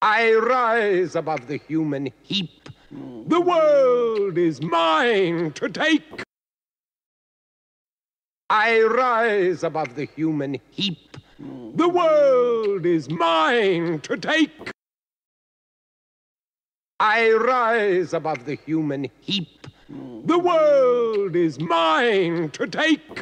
I rise above the human heap. The world is mine to take. I rise above the human heap. The world is mine to take. I rise above the human heap. The world is mine to take.